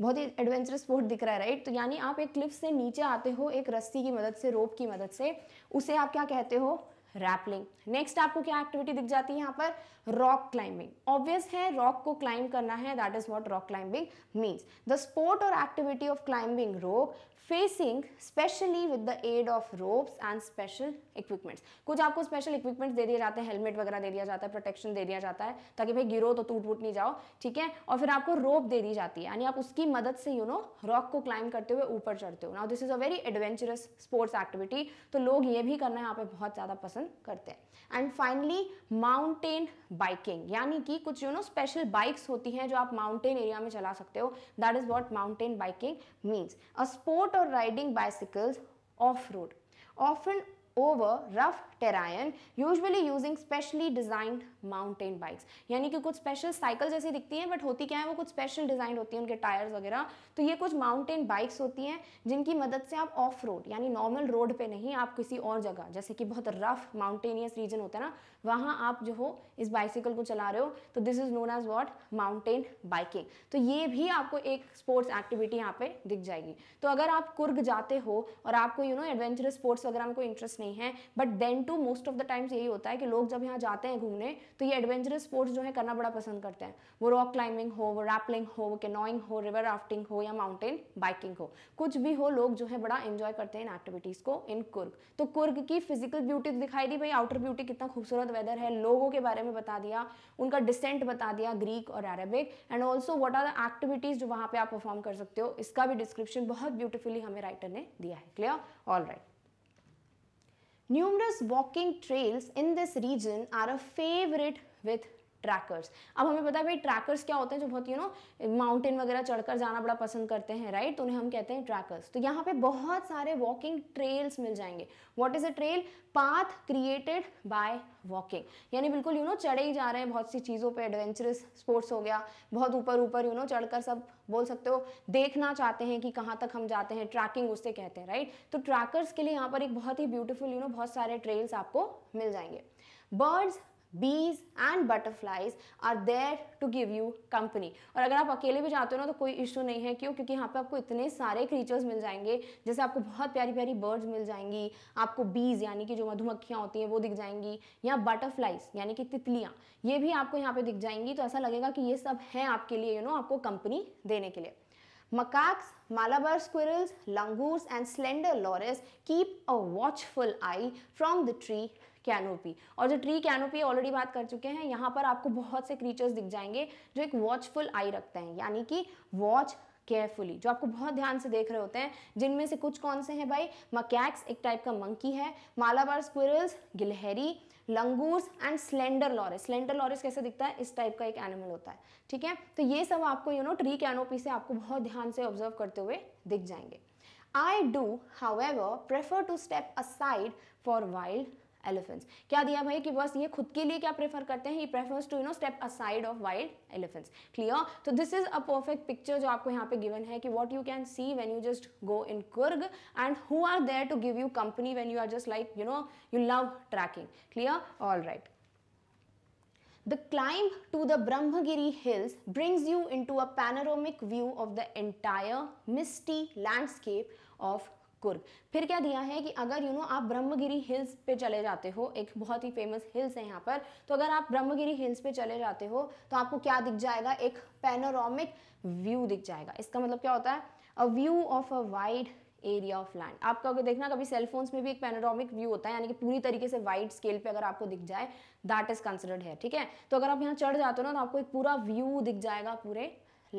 बहुत ही एडवेंचरस स्पोर्ट दिख रहा है राइट तो यानी आप एक क्लिफ से नीचे आते हो एक रस्सी की मदद से रोप की मदद से उसे आप क्या कहते हो रैपलिंग नेक्स्ट आपको क्या एक्टिविटी दिख जाती है यहाँ पर रॉक क्लाइंबिंग ऑब्वियस है रॉक को क्लाइंब करना है that is what rock climbing means the sport और activity of climbing rock facing especially with the aid of ropes and special equipments कुछ आपको स्पेशल इक्विपमेंट्स दे दिए जाते हैं हेलमेट वगैरह दे दिया जाता है प्रोटेक्शन दे दिया जाता है ताकि भाई गिरो तो टूट वूट नहीं जाओ ठीक है और फिर आपको रोप दे दी जाती है यानी आप उसकी मदद से यू नो रॉक को क्लाइंब करते हुए ऊपर चढ़ते हो ना this is a very adventurous sports activity तो लोग ये भी करना यहाँ पे बहुत ज़्यादा पसंद करते हैं एंड फाइनली माउंटेन बाइकिंग यानी कि कुछ यू नो स्पेशल बाइक्स होती हैं जो आप माउंटेन एरिया में चला सकते हो that is what mountain biking means a sport or riding bicycles off-road, often over rough terrain usually using specially designed mountain bikes यानी कि कुछ स्पेशल साइकिल जैसी दिखती हैं बट होती क्या है वो कुछ स्पेशल डिजाइन होती हैं उनके टायर्स वगैरह तो ये कुछ माउंटेन बाइक्स होती हैं जिनकी मदद से आप ऑफ रोड यानी नॉर्मल रोड पे नहीं आप किसी और जगह जैसे कि बहुत रफ माउंटेनियस रीजन होता है ना वहाँ आप जो हो इस बाइसिकल को चला रहे हो तो this is known as what mountain biking तो ये भी आपको एक स्पोर्ट्स एक्टिविटी यहाँ पे दिख जाएगी तो अगर आप कुर्ग जाते हो और आपको यू नो एडवेंचरस स्पोर्ट्स वगैरह में कोई इंटरेस्ट नहीं है but then to to most of the times यही होता है कि लोग जब यहाँ जाते हैं घूमने तो ये एडवेंचरस स्पोर्ट्स जो है करना बड़ा पसंद करते हैं वो रॉक क्लाइंबिंग हो वो रैपलिंग हो वो कैनोइंग हो रिवर राफ्टिंग हो या माउंटेन बाइकिंग हो कुछ भी हो लोग जो है बड़ा इन्जॉय करते हैं इन एक्टिविटीज़ को इन कुर्ग तो कुर्ग की फिजिकल ब्यूटी तो दिखाई दी भाई आउटर ब्यूटी कितना खूबसूरत वेदर है लोगों के बारे में बता दिया उनका डिसेंट बता दिया ग्रीक और Arabic and also what are the activities जो वहाँ पे आप परफॉर्म कर सकते हो इसका भी डिस्क्रिप्शन बहुत ब्यूटिफुली हमें राइटर ने दिया है clear all right Numerous walking trails in this region are a favorite with trekkers अब हमें पता है भाई ट्रैकर्स क्या होते हैं जो बहुत यू नो माउंटेन वगैरह चढ़कर जाना बड़ा पसंद करते हैं राइट तो उन्हें हम कहते हैं ट्रैकर्स तो यहाँ पे बहुत सारे वॉकिंग ट्रेल्स मिल जाएंगे what is a trail path created by walking यानी बिल्कुल यू नो चढ़े ही जा रहे हैं बहुत सी चीज़ों पर एडवेंचरस स्पोर्ट्स हो गया बहुत ऊपर ऊपर यू नो चढ़कर सब बोल सकते हो देखना चाहते हैं कि कहाँ तक हम जाते हैं ट्रैकिंग उससे कहते हैं राइट तो ट्रैकर्स के लिए यहाँ पर एक बहुत ही ब्यूटीफुल यू नो बहुत सारे ट्रेल्स आपको मिल जाएंगे birds bees and butterflies are there to give you company और अगर आप अकेले भी जाते हो ना तो कोई इशू नहीं है क्यों क्योंकि यहाँ पे आपको इतने सारे क्रीचर्स मिल जाएंगे जैसे आपको बहुत प्यारी प्यारी बर्ड्स मिल जाएंगी आपको बीज यानी कि जो मधुमक्खियाँ होती हैं वो दिख जाएंगी या बटरफ्लाइज यानी कि तितलियाँ ये भी आपको यहाँ पे दिख जाएंगी तो ऐसा लगेगा कि ये सब हैं आपके लिए यू नो आपको कंपनी देने के लिए macaques Malabar squirrels langurs and slender lorises keep a watchful eye from the tree canopy और जो ट्री कैनोपी ऑलरेडी बात कर चुके हैं यहाँ पर आपको बहुत से क्रीचर्स दिख जाएंगे जो एक वॉचफुल आई रखते हैं यानी कि वॉच केयरफुली जो आपको बहुत ध्यान से देख रहे होते हैं जिनमें से कुछ कौन से हैं भाई मकैक्स एक टाइप का मंकी है मालाबार स्क्विरल्स गिलहरी langurs and slender lorises slender lorises कैसे दिखता है इस टाइप का एक एनिमल होता है ठीक है तो ये सब आपको यू नो ट्री कैनोपी से आपको बहुत ध्यान से ऑब्जर्व करते हुए दिख जाएंगे I however prefer to step aside for wild elephants क्या दिया भाई कि बस ये खुद के लिए क्या प्रेफर करते हैं he prefers to you know step aside of wild elephants clear तो this is a perfect picture जो आपको यहाँ पे गिवन है कि what you can see when you just go in Coorg and who are there to give you company when you are just like you know you love trekking clear all right The climb to the Brahmagiri Hills brings you into a panoramic view of the entire misty landscape of Coorg फिर क्या दिया है कि अगर you you know know, आप Brahmagiri hills पे चले जाते हो एक बहुत ही फेमस हिल्स है यहाँ पर तो अगर आप ब्रह्मगिरी हिल्स पे चले जाते हो तो आपको क्या दिख जाएगा एक पेनोरामिक व्यू दिख जाएगा इसका मतलब क्या होता है a view of a wide area of land आपका अगर देखना कभी सेलफोन्स में भी एक पेनोरामिक व्यू होता है यानी कि पूरी तरीके से वाइड स्केल पे अगर आपको दिख जाए दैट इज कंसिडर्ड है ठीक है तो अगर आप यहाँ चढ़ जाते हो ना तो आपको एक पूरा व्यू दिख जाएगा पूरे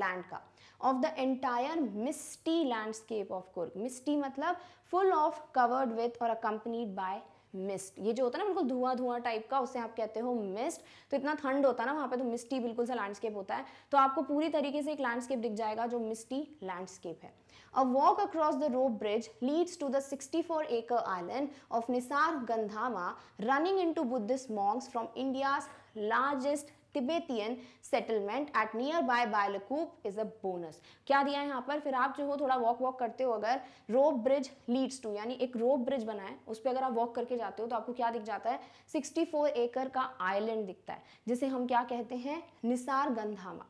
लैंड का of the entire misty landscape of Coorg misty मतलब फुल ऑफ कवर्ड विथ और अकम्पनीड बाय मिस्ट ये जो होता है ना बिल्कुल धुआं धुआं टाइप का उसे आप कहते हो मिस्ट तो इतना ठंड होता है ना वहाँ पे तो मिस्टी बिल्कुल सा लैंडस्केप होता है तो आपको पूरी तरीके से एक लैंडस्केप दिख जाएगा जो मिस्टी लैंडस्केप है a walk across the rope bridge leads to the 64 acre island of Nisargadhama running into Buddhist monks from India's largest Tibetan settlement at nearby Bylakuppe is a bonus क्या दिया है यहाँ पर फिर आप जो हो थोड़ा वॉक वॉक करते हो अगर रोप ब्रिज लीड्स टू यानी एक रोप ब्रिज बना है उस पर अगर आप वॉक करके जाते हो तो आपको क्या दिख जाता है 64 एकड़ का आइलैंड दिखता है जिसे हम क्या कहते हैं निसार गंधामा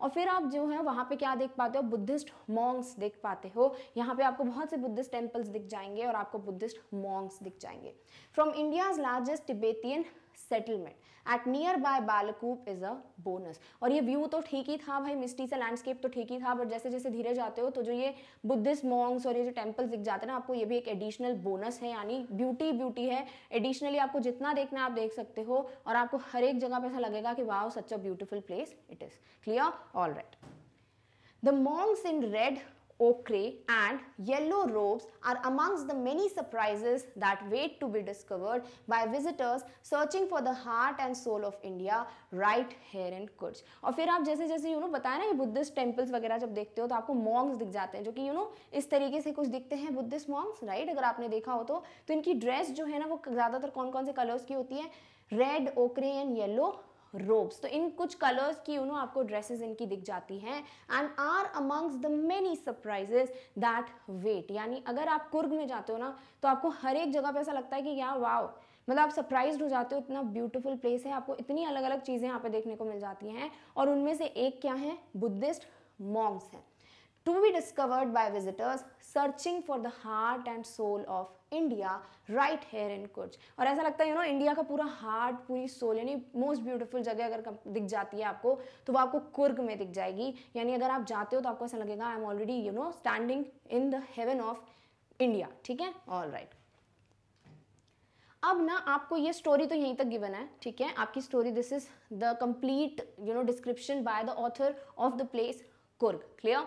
और फिर आप जो है वहाँ पे क्या देख पाते हो बुद्धिस्ट मॉन्ग्स देख पाते हो यहाँ पे आपको बहुत से बुद्धिस्ट टेम्पल्स दिख जाएंगे और आपको बुद्धिस्ट मॉन्ग्स दिख जाएंगे from India's largest Tibetan settlement at nearby Bylakuppe is a bonus और ये व्यू तो ठीक ही था भाई मिस्टी सा लैंडस्केप तो ठीक ही था बट जैसे जैसे धीरे जाते हो तो जो ये बुद्धिस्ट मॉन्ग्स और ये जो टेम्पल्स दिख जाते हैं ना आपको ये भी एक एडिशनल बोनस है यानी ब्यूटी ब्यूटी है एडिशनली आपको जितना देखना आप देख सकते हो और आपको हर एक जगह पर ऐसा लगेगा कि वाह such a beautiful place it is clear all right the monks in red ochre and yellow robes are amongst the many surprises that wait to be discovered by visitors searching for the heart and soul of India right here in Kutch. और फिर आप जैसे जैसे you know बताया ना ये Buddhist temples वगैरह जब देखते हो तो आपको मॉन्ग्स दिख जाते हैं जो कि यू नो इस तरीके से कुछ दिखते हैं बुद्धिस्ट मॉन्ग्स राइट अगर आपने देखा हो तो, तो इनकी ड्रेस जो है ना वो ज़्यादातर कौन कौन से कलर्स की होती है रेड ओकरे एंड येलो रोब्स तो इन कुछ कलर्स की यू नो आपको ड्रेसेस इनकी दिख जाती हैं and are amongst the many surprises that wait यानी अगर आप कुर्ग में जाते हो ना तो आपको हर एक जगह पे ऐसा लगता है कि यार वाओ मतलब आप सरप्राइज हो जाते हो इतना ब्यूटीफुल प्लेस है आपको इतनी अलग अलग चीज़ें यहाँ पे देखने को मिल जाती हैं और उनमें से एक क्या है बुद्धिस्ट मॉन्ग्स हैं to be discovered by visitors searching for the heart and soul of India right here इन कुछ और ऐसा लगता है यू नो इंडिया का पूरा हार्ट पूरी सोल यानी मोस्ट ब्यूटीफुल जगह अगर दिख जाती है आपको तो वो आपको कुर्ग में दिख जाएगी यानी अगर आप जाते हो तो आपको ऐसा लगेगा I am already you know standing in the heaven of India ठीक है ऑल राइट अब ना आपको ये स्टोरी तो यहीं तक गिवन है ठीक है आपकी story this is the complete you know description by the author of the place Coorg clear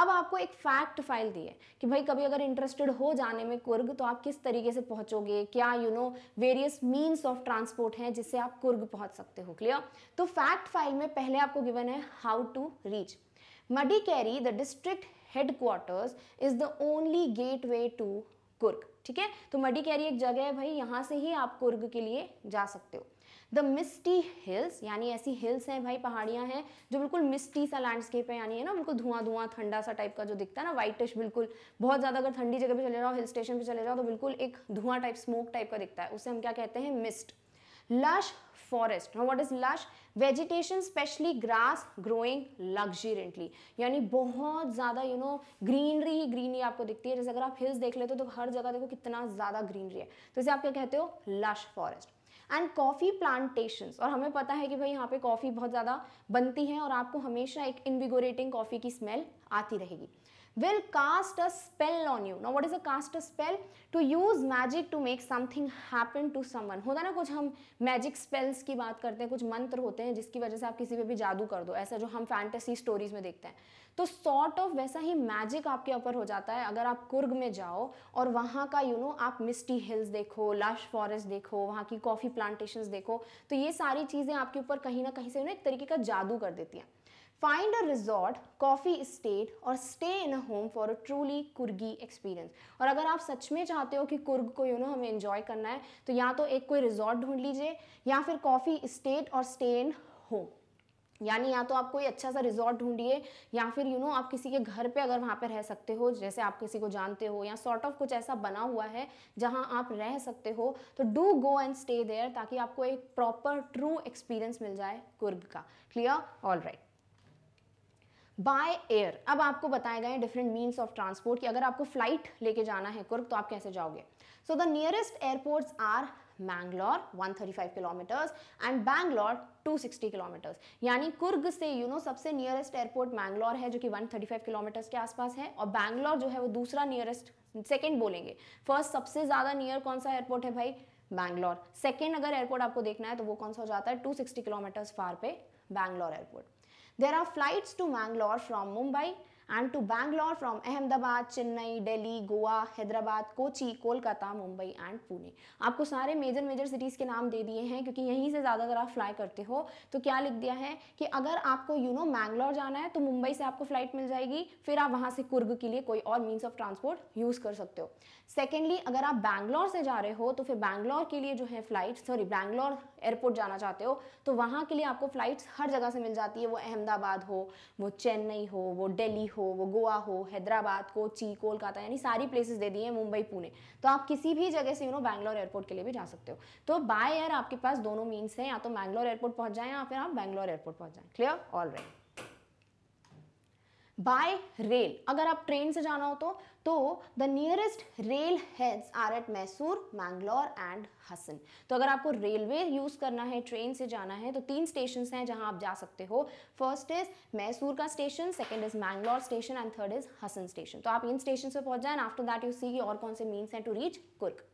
अब आपको एक फैक्ट फाइल दी है कि भाई कभी अगर इंटरेस्टेड हो जाने में कुर्ग तो आप किस तरीके से पहुंचोगे क्या you know various means of transport हैं जिससे आप कुर्ग पहुंच सकते हो क्लियर तो फैक्ट फाइल में पहले आपको गिवन है how to reach Madikeri the district headquarters is the only gateway to Coorg ठीक है तो मडी कैरी एक जगह है भाई यहाँ से ही आप कुर्ग के लिए जा सकते हो द मिस्टी हिल्स यानी ऐसी हिल्स हैं भाई पहाड़ियां हैं जो बिल्कुल मिस्टी सा लैंडस्केप है यानी है ना बिल्कुल धुआं धुआं ठंडा सा टाइप का जो दिखता है ना वाइटिश बिल्कुल बहुत ज़्यादा अगर ठंडी जगह पर चले जाओ हिल स्टेशन पर चले जाओ तो बिल्कुल एक धुआं टाइप स्मोक टाइप का दिखता है उसे हम क्या कहते हैं mist lush forest now is is vegetation especially grass growing growing यानी बहुत ज़्यादा यू नो ग्रीनरी ही ग्रीनरी आपको दिखती है जैसे अगर आप हिल्स देख लेते हो तो हर जगह देखो कितना ज़्यादा ग्रीनरी है तो इसे आप क्या कहते हो lush forest and coffee plantation और हमें पता है कि भाई यहाँ पे कॉफ़ी बहुत ज़्यादा बनती है और आपको हमेशा एक इन्विगोरेटिंग कॉफ़ी की स्मेल आती रहेगी will cast a spell on you know what is a cast a spell to use magic to make something happen to someone होता ना कुछ हम मैजिक स्पेल्स की बात करते हैं कुछ मंत्र होते हैं जिसकी वजह से आप किसी पे भी जादू कर दो ऐसा जो हम फैंटेसी स्टोरीज में देखते हैं तो सॉर्ट ऑफ वैसा ही मैजिक आपके ऊपर हो जाता है अगर आप कुर्ग में जाओ और वहाँ का यू you नो know, आप मिस्टी हिल्स देखो लश फॉरेस्ट देखो वहाँ की कॉफ़ी प्लांटेशन देखो तो ये सारी चीज़ें आपके ऊपर कहीं ना कहीं से ना एक तरीके का जादू कर देती हैं find a resort coffee estate और stay in a home for a truly Coorgi experience और अगर आप सच में चाहते हो कि कुर्ग को यू you नो know, हमें इंजॉय करना है तो या तो एक कोई रिजॉर्ट ढूंढ लीजिए या फिर कॉफ़ी स्टेट और स्टे इन होम यानी या तो आप कोई अच्छा सा रिजॉर्ट ढूंढिए या फिर यू you नो know, आप किसी के घर पे अगर वहाँ पे रह सकते हो जैसे आप किसी को जानते हो या सॉर्ट sort ऑफ of कुछ ऐसा बना हुआ है जहाँ आप रह सकते हो तो do go and stay there ताकि आपको एक प्रॉपर ट्रू एक्सपीरियंस मिल जाए कुर्ग का clear all right by air अब आपको बताए गए डिफरेंट मीन्स ऑफ ट्रांसपोर्ट कि अगर आपको फ्लाइट लेके जाना है कुर्ग तो आप कैसे जाओगे so the nearest airports are Mangalore 135 kilometres and Bangalore 260 kilometres यानी कुर्ग से यू you नो know, सबसे नियरेस्ट एयरपोर्ट मैंगलोर है जो कि 135 किलोमीटर्स के आसपास है और बैंगलोर जो है वो दूसरा नियरेस्ट सेकेंड बोलेंगे फर्स्ट सबसे ज़्यादा नियर कौन सा एयरपोर्ट है भाई बैंगलोर सेकेंड अगर एयरपोर्ट आपको देखना है तो वो कौन सा हो जाता है टू किलोमीटर्स फार पे Bangalore airport there are flights to Mangalore from Mumbai and to Bangalore from Ahmedabad Chennai, Delhi, Goa Hyderabad Kochi Kolkata Mumbai and Pune आपको सारे मेजर मेजर सिटीज़ के नाम दे दिए हैं क्योंकि यहीं से ज़्यादातर आप फ्लाई करते हो तो क्या लिख दिया है कि अगर आपको यू नो मैंगलोर जाना है तो मुंबई से आपको फ्लाइट मिल जाएगी फिर आप वहाँ से कुर्ग के लिए कोई और मीन्स ऑफ ट्रांसपोर्ट यूज़ कर सकते हो सेकेंडली अगर आप बैंगलोर से जा रहे हो तो फिर बैंगलोर के लिए जो है फ्लाइट सॉरी बैंगलोर एयरपोर्ट जाना चाहते हो तो वहाँ के लिए आपको फ़्लाइट्स हर जगह से मिल जाती है वो अहमदाबाद हो वो चेन्नई हो वो दिल्ली हो वो गोवा हो हैदराबाद कोची कोलकाता यानी सारी प्लेसेस दे दिए हैं मुंबई पुणे तो आप किसी भी जगह से यू नो बैंगलोर एयरपोर्ट के लिए भी जा सकते हो तो बाय एयर आपके पास दोनों मीन्स हैं या तो मैंगलोर एयरपोर्ट पहुँच जाएँ या फिर आप बैंगलोर एयरपोर्ट पहुँच जाएँ clear all right by rail अगर आप ट्रेन से जाना हो तो तो the nearest rail heads are at Mysore Mangalore and Hassan तो अगर आपको रेलवे यूज़ करना है ट्रेन से जाना है तो तीन स्टेशन हैं जहां आप जा सकते हो फर्स्ट इज मैसूर का station second is Mangalore station and third is Hassan station तो आप इन स्टेशन पर पहुंच जाए आफ्टर दैट यू सी और कौन से मीन्स हैं to reach Coorg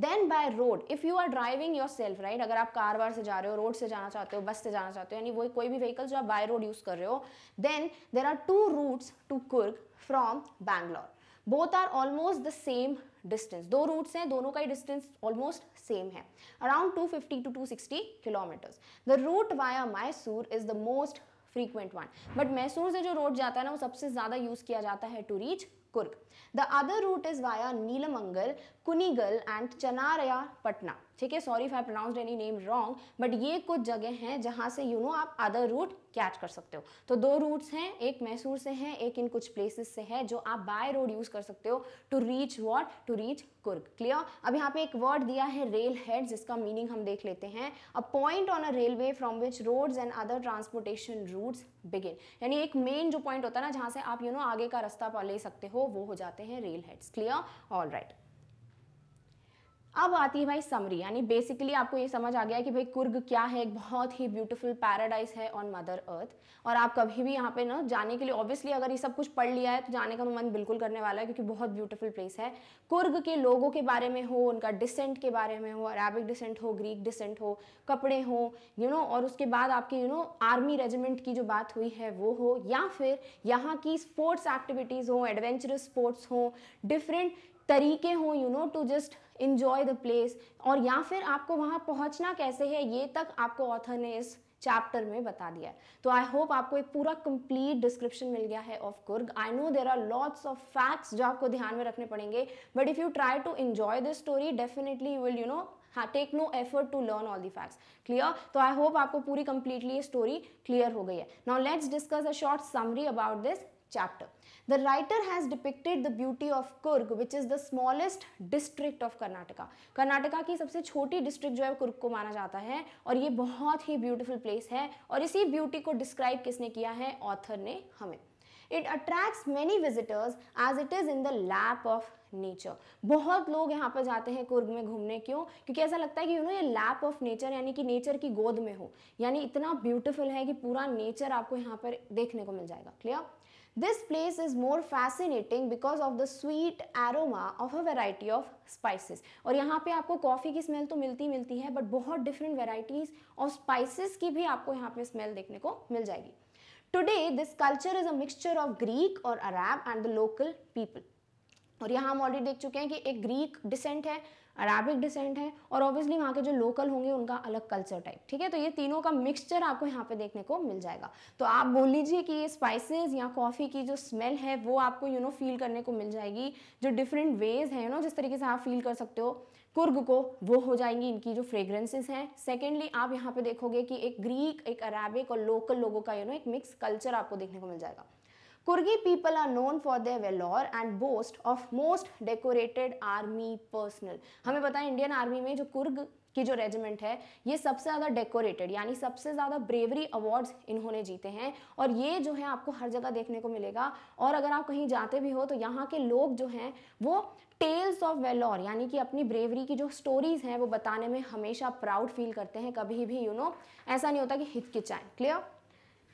then by road if you are driving yourself right अगर आप कार वार से जा रहे हो रोड से जाना चाहते हो बस से जाना चाहते हो यानी वो कोई भी व्हीकल जो आप बाय रोड यूज़ कर रहे हो then there are two routes to Coorg from Bangalore both are almost the same distance दो रूट्स हैं दोनों का ही डिस्टेंस ऑलमोस्ट सेम है around 250 two two sixty kilometres the route via Mysore is the most frequent one but Mysore से जो road जाता है ना वो सबसे ज़्यादा यूज़ किया जाता है to reach Kurg. The other route is via Neelamangal, Kunigal and Chanaraya Patna. ठीक है sorry if I pronounce any name wrong but ये कुछ जगह हैं जहाँ से यू you नो know, आप अदर रूट कैच कर सकते हो तो दो रूट्स हैं एक मैसूर से हैं एक इन कुछ प्लेसेस से है जो आप बाय रोड यूज़ कर सकते हो to reach what to reach Coorg clear अब यहाँ पे एक वर्ड दिया है रेल हेड जिसका मीनिंग हम देख लेते हैं a point on a railway from which roads and other transportation routes begin यानी एक मेन जो पॉइंट होता है ना जहाँ से आप यू you नो know, आगे का रास्ता ले सकते हो वो हो जाते हैं rail heads clear all right अब आती है भाई समरी यानी बेसिकली आपको ये समझ आ गया कि भाई कुर्ग क्या है एक बहुत ही ब्यूटीफुल पैराडाइज है ऑन मदर अर्थ और आप कभी भी यहाँ पे ना जाने के लिए ऑब्वियसली अगर ये सब कुछ पढ़ लिया है तो जाने का मन बिल्कुल करने वाला है क्योंकि बहुत ब्यूटीफुल प्लेस है कुर्ग के लोगों के बारे में हो उनका डिसेंट के बारे में हो अरेबिक डिसेंट हो ग्रीक डिसेंट हो कपड़े हो यू नो और उसके बाद आपके यू नो आर्मी रेजिमेंट की जो बात हुई है वो हो या फिर यहाँ की स्पोर्ट्स एक्टिविटीज़ हो एडवेंचरस स्पोर्ट्स हो डिफरेंट तरीके हों you know to just enjoy the place और या फिर आपको वहाँ पहुँचना कैसे है ये तक आपको ऑथर ने इस चैप्टर में बता दिया है तो आई होप आपको एक पूरा कंप्लीट डिस्क्रिप्शन मिल गया है of Coorg I know there are lots of facts जो आपको ध्यान में रखने पड़ेंगे but if you try to enjoy this story definitely you will you know हाँ take no effort to learn all the facts clear तो आई होप आपको पूरी कंप्लीटली स्टोरी क्लियर हो गई है now let's discuss a short summary about this chapter. The writer has depicted the beauty of Kurg which is the smallest district of Karnataka. Karnataka की सबसे छोटी district जो है Kurg को माना जाता है और ये बहुत ही beautiful place है और इसी beauty को describe किसने किया है author ने हमें it attracts many visitors as it is in the lap of nature बहुत लोग यहाँ पर जाते हैं कुर्ग में घूमने क्यों क्योंकि ऐसा लगता है कि यू नो ये लैप ऑफ नेचर यानी कि नेचर की गोद में हो यानी इतना ब्यूटीफुल है कि पूरा नेचर आपको यहाँ पर देखने को मिल जाएगा clear This place is more fascinating because of the sweet aroma of a variety of spices. और यहाँ पे आपको coffee की smell तो मिलती मिलती है but बहुत different varieties of spices की भी आपको यहाँ पे smell देखने को मिल जाएगी Today this culture is a mixture of Greek और Arab and the local people. और यहाँ हम already देख चुके हैं कि एक Greek descent है अराबिक डिसेंट है और ऑब्वियसली वहाँ के जो लोकल होंगे उनका अलग कल्चर टाइप ठीक है तो ये तीनों का मिक्सचर आपको यहाँ पे देखने को मिल जाएगा तो आप बोल लीजिए कि ये स्पाइसेस या कॉफ़ी की जो स्मेल है वो आपको यू नो फील करने को मिल जाएगी जो डिफरेंट वेज है यू नो जिस तरीके से आप फील कर सकते हो कुर्ग को वो हो जाएंगी इनकी जो फ्रेग्रेंसेस हैं सेकेंडली आप यहाँ पे देखोगे कि एक ग्रीक एक अराबिक और लोकल लोगों का यू नो एक मिक्स कल्चर आपको देखने को मिल जाएगा Kurgi people are known for their valor and boast of most decorated army personnel. हमें पता है इंडियन आर्मी में जो कुर्ग की जो रेजिमेंट है ये सबसे ज़्यादा डेकोरेटेड यानी सबसे ज़्यादा ब्रेवरी अवार्ड इन्होंने जीते हैं और ये जो है आपको हर जगह देखने को मिलेगा और अगर आप कहीं जाते भी हो तो यहाँ के लोग जो हैं वो टेल्स ऑफ वेलोर यानी कि अपनी ब्रेवरी की जो स्टोरीज़ हैं वो बताने में हमेशा प्राउड फील करते हैं कभी भी यू you नो know, ऐसा नहीं होता कि हिचकिचाएं clear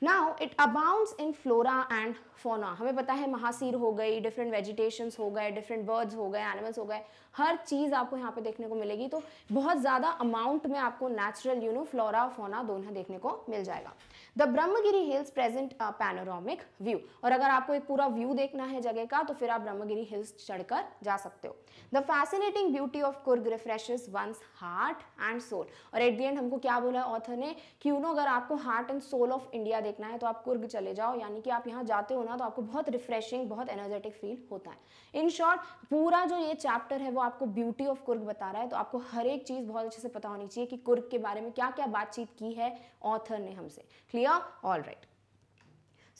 now it abound in flora and fauna हमें पता है महासीर हो गई डिफरेंट वेजिटेशंस हो गए डिफरेंट बर्ड्स हो गए एनिमल्स हो गए हर चीज़ आपको यहाँ पे देखने को मिलेगी तो बहुत ज़्यादा अमाउंट में आपको natural you know flora fauna दोनों देखने को मिल जाएगा the Brahmagiri hills present panoramic view और अगर आपको एक पूरा व्यू देखना है जगह का तो फिर आप ब्रह्मगिरी हिल्स चढ़कर जा सकते हो the fascinating beauty of Coorg refreshes one's heart and soul और एट दी एंड हमको क्या बोला ऑथर ने कि यू नो अगर आपको heart and soul of India देखना है तो आप कुर्ग चले जाओ यानी कि आप यहाँ जाते हो ना तो आपको बहुत रिफ्रेशिंग बहुत एनर्जेटिक फील होता है इन शॉर्ट पूरा जो ये चैप्टर है वो आपको ब्यूटी ऑफ कुर्ग बता रहा है तो आपको हर एक चीज़ बहुत अच्छे से पता होनी चाहिए कि कुर्ग के बारे में क्या क्या बातचीत की है ऑथर ने हमसे clear all right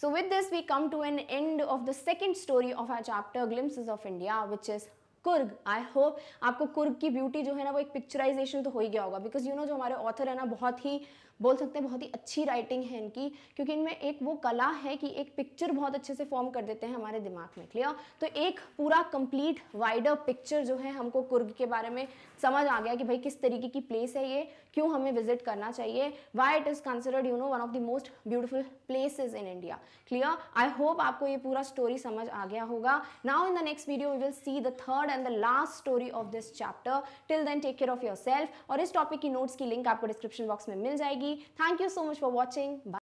so with this we come to an end of the second story of our chapter Glimpses of India which is Coorg I hope आपको कुर्ग की ब्यूटी जो है ना वो एक पिक्चराइजेशन तो हो ही गया होगा बिकॉज यू नो जो हमारे ऑथर है ना बहुत ही बोल सकते हैं बहुत ही अच्छी राइटिंग है इनकी क्योंकि इनमें एक वो कला है कि एक पिक्चर बहुत अच्छे से फॉर्म कर देते हैं हमारे दिमाग में क्लियर तो एक पूरा कंप्लीट वाइडर पिक्चर जो है हमको कुर्ग के बारे में समझ आ गया कि भाई किस तरीके की प्लेस है ये क्यों हमें विजिट करना चाहिए why it is considered you know one of the most beautiful places in India clear I hope आपको ये पूरा स्टोरी समझ आ गया होगा now in the next video we will see the third and the last story of this chapter till then take care of your और इस topic की नोट्स की लिंक आपको डिस्क्रिप्शन बॉक्स में मिल जाएगी thank you so much for watching